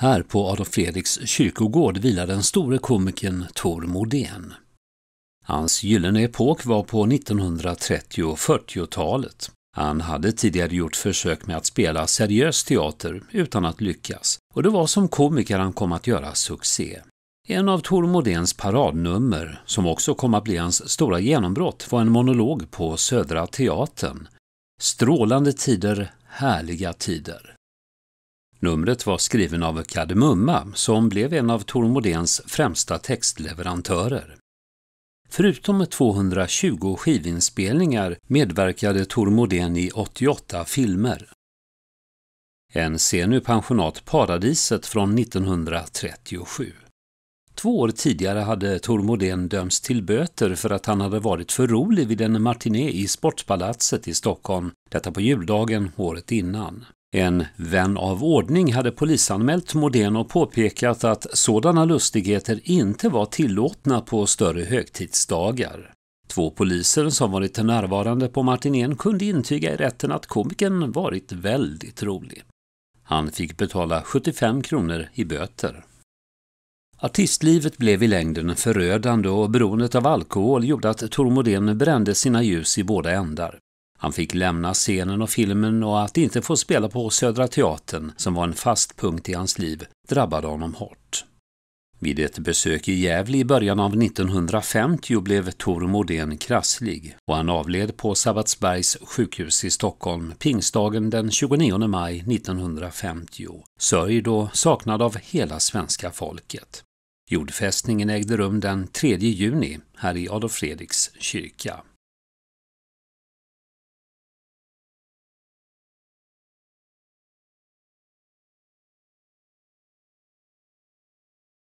Här på Adolf Fredriks kyrkogård vilar den store komikern Tor Modén. Hans gyllene epok var på 1930 och 40-talet. Han hade tidigare gjort försök med att spela seriös teater utan att lyckas och det var som komiker han kom att göra succé. En av Tor Modéns paradnummer, som också kom att bli hans stora genombrott, var en monolog på Södra Teatern. Strålande tider, härliga tider. Numret var skriven av Kardemumma som blev en av Tormodéns främsta textleverantörer. Förutom 220 skivinspelningar medverkade Tormodén i 88 filmer. En scen ur pensionat Paradiset från 1937. Två år tidigare hade Tormodén dömts till böter för att han hade varit för rolig vid en matiné i Sportpalatset i Stockholm, detta på juldagen året innan. En vän av ordning hade polisanmält Modén och påpekat att sådana lustigheter inte var tillåtna på större högtidsdagar. Två poliser som varit närvarande på matinén kunde intyga i rätten att komikern varit väldigt rolig. Han fick betala 75 kronor i böter. Artistlivet blev i längden förödande och beroendet av alkohol gjorde att Tormodén brände sina ljus i båda ändar. Han fick lämna scenen och filmen och att inte få spela på Södra Teatern, som var en fast punkt i hans liv, drabbade honom hårt. Vid ett besök i Gävle i början av 1950 blev Tor Modén krasslig och han avled på Sabbatsbergs sjukhus i Stockholm pingstdagen den 29 maj 1950, sörjd och saknad av hela svenska folket. Jordfästningen ägde rum den 3 juni här i Adolf Fredriks kyrka.